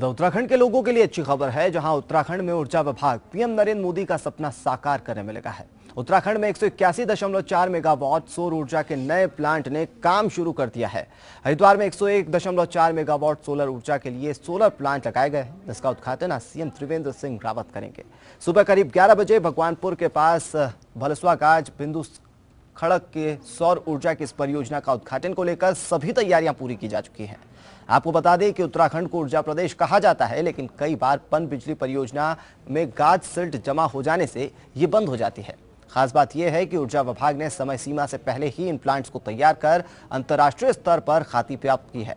तो उत्तराखंड के लोगों के लिए अच्छी खबर है जहां उत्तराखंड में ऊर्जा विभाग पीएम नरेंद्र मोदी का सपना साकार करने में लगा है उत्तराखंड में एक मेगावाट सौर ऊर्जा के नए प्लांट ने काम शुरू कर दिया है हरिद्वार में 101.4 मेगावाट सोलर ऊर्जा के लिए सोलर प्लांट लगाए गए हैं जिसका उद्घाटन आज सीएम त्रिवेंद्र सिंह रावत करेंगे सुबह करीब ग्यारह बजे भगवानपुर के पास भलसवा गाज बिंदु खड़क के सौर ऊर्जा की इस परियोजना का उद्घाटन को लेकर सभी तैयारियां पूरी की जा चुकी हैं आपको बता दें कि उत्तराखंड को ऊर्जा प्रदेश कहा जाता है लेकिन कई बार पन बिजली परियोजना में गाज सिल्ट जमा हो जाने से ये बंद हो जाती है खास बात यह है कि ऊर्जा विभाग ने समय सीमा से पहले ही इन प्लांट्स को तैयार कर अंतर्राष्ट्रीय स्तर पर खाती प्राप्त की है